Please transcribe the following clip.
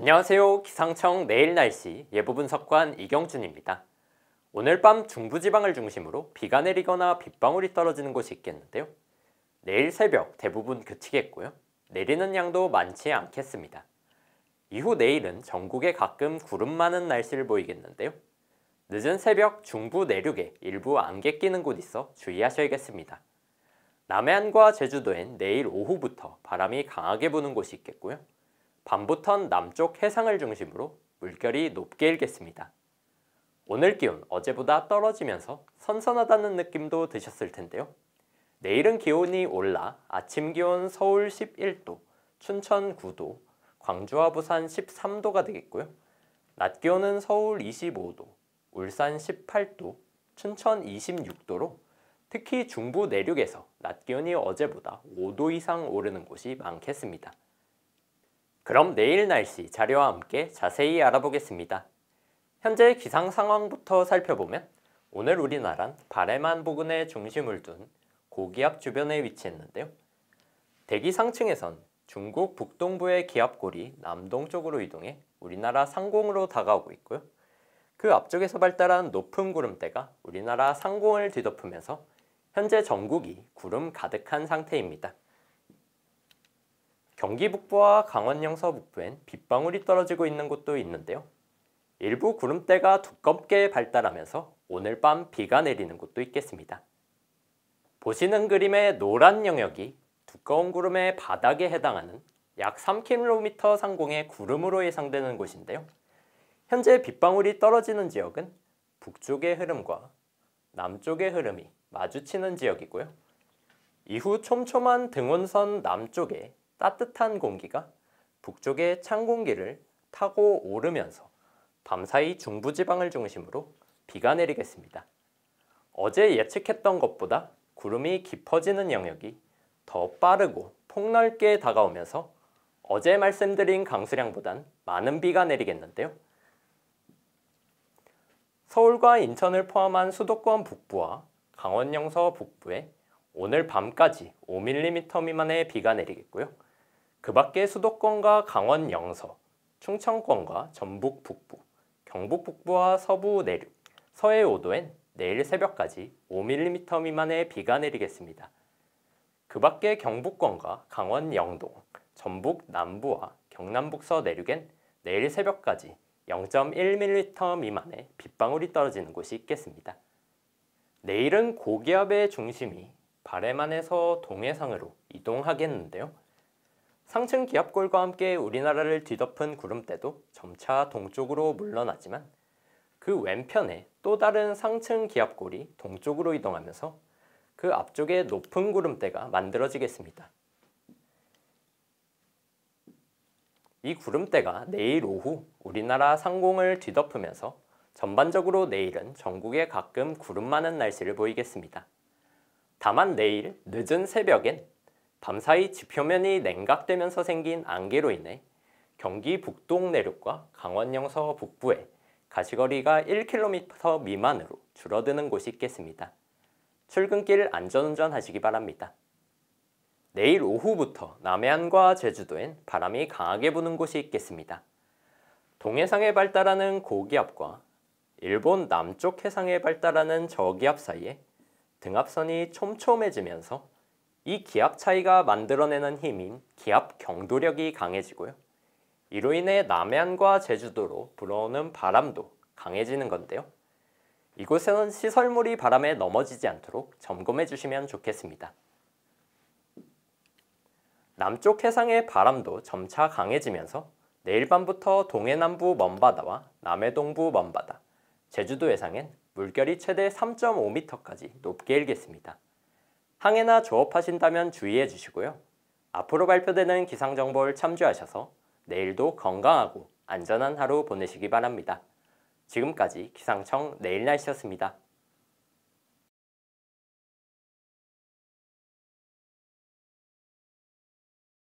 안녕하세요. 기상청 내일 날씨 예보 분석관 이경준입니다. 오늘 밤 중부지방을 중심으로 비가 내리거나 빗방울이 떨어지는 곳이 있겠는데요. 내일 새벽 대부분 그치겠고요. 내리는 양도 많지 않겠습니다. 이후 내일은 전국에 가끔 구름 많은 날씨를 보이겠는데요. 늦은 새벽 중부 내륙에 일부 안개 끼는 곳 있어 주의하셔야겠습니다. 남해안과 제주도엔 내일 오후부터 바람이 강하게 부는 곳이 있겠고요. 밤부턴 남쪽 해상을 중심으로 물결이 높게 일겠습니다. 오늘 기온 어제보다 떨어지면서 선선하다는 느낌도 드셨을 텐데요. 내일은 기온이 올라 아침 기온 서울 11도, 춘천 9도, 광주와 부산 13도가 되겠고요. 낮 기온은 서울 25도, 울산 18도, 춘천 26도로 특히 중부 내륙에서 낮 기온이 어제보다 5도 이상 오르는 곳이 많겠습니다. 그럼 내일 날씨 자료와 함께 자세히 알아보겠습니다. 현재 기상 상황부터 살펴보면 오늘 우리나란 바레만 부근에 중심을 둔 고기압 주변에 위치했는데요. 대기 상층에선 중국 북동부의 기압골이 남동쪽으로 이동해 우리나라 상공으로 다가오고 있고요. 그 앞쪽에서 발달한 높은 구름대가 우리나라 상공을 뒤덮으면서 현재 전국이 구름 가득한 상태입니다. 경기 북부와 강원 영서 북부엔 빗방울이 떨어지고 있는 곳도 있는데요. 일부 구름대가 두껍게 발달하면서 오늘 밤 비가 내리는 곳도 있겠습니다. 보시는 그림의 노란 영역이 두꺼운 구름의 바닥에 해당하는 약 3km 상공의 구름으로 예상되는 곳인데요. 현재 빗방울이 떨어지는 지역은 북쪽의 흐름과 남쪽의 흐름이 마주치는 지역이고요. 이후 촘촘한 등원선 남쪽에 따뜻한 공기가 북쪽의 찬 공기를 타고 오르면서 밤사이 중부지방을 중심으로 비가 내리겠습니다. 어제 예측했던 것보다 구름이 깊어지는 영역이 더 빠르고 폭넓게 다가오면서 어제 말씀드린 강수량보단 많은 비가 내리겠는데요. 서울과 인천을 포함한 수도권 북부와 강원 영서 북부에 오늘 밤까지 5mm 미만의 비가 내리겠고요. 그 밖에 수도권과 강원 영서, 충청권과 전북 북부, 경북 북부와 서부 내륙, 서해 5도엔 내일 새벽까지 5mm 미만의 비가 내리겠습니다. 그 밖에 경북권과 강원 영동, 전북 남부와 경남 북서 내륙엔 내일 새벽까지 0.1mm 미만의 빗방울이 떨어지는 곳이 있겠습니다. 내일은 고기압의 중심이 바레만에서 동해상으로 이동하겠는데요. 상층 기압골과 함께 우리나라를 뒤덮은 구름대도 점차 동쪽으로 물러나지만 그 왼편에 또 다른 상층 기압골이 동쪽으로 이동하면서 그 앞쪽에 높은 구름대가 만들어지겠습니다. 이 구름대가 내일 오후 우리나라 상공을 뒤덮으면서 전반적으로 내일은 전국에 가끔 구름 많은 날씨를 보이겠습니다. 다만 내일 늦은 새벽엔 밤사이 지표면이 냉각되면서 생긴 안개로 인해 경기 북동 내륙과 강원 영서 북부에 가시거리가 1km 미만으로 줄어드는 곳이 있겠습니다. 출근길 안전운전 하시기 바랍니다. 내일 오후부터 남해안과 제주도엔 바람이 강하게 부는 곳이 있겠습니다. 동해상에 발달하는 고기압과 일본 남쪽 해상에 발달하는 저기압 사이에 등압선이 촘촘해지면서 이 기압 차이가 만들어내는 힘인 기압 경도력이 강해지고요. 이로 인해 남해안과 제주도로 불어오는 바람도 강해지는 건데요. 이곳에는 시설물이 바람에 넘어지지 않도록 점검해 주시면 좋겠습니다. 남쪽 해상의 바람도 점차 강해지면서 내일 밤부터 동해남부 먼바다와 남해동부 먼바다, 제주도 해상엔 물결이 최대 3.5m까지 높게 일겠습니다. 항해나 조업하신다면 주의해 주시고요. 앞으로 발표되는 기상정보를 참조하셔서 내일도 건강하고 안전한 하루 보내시기 바랍니다. 지금까지 기상청 내일날씨였습니다.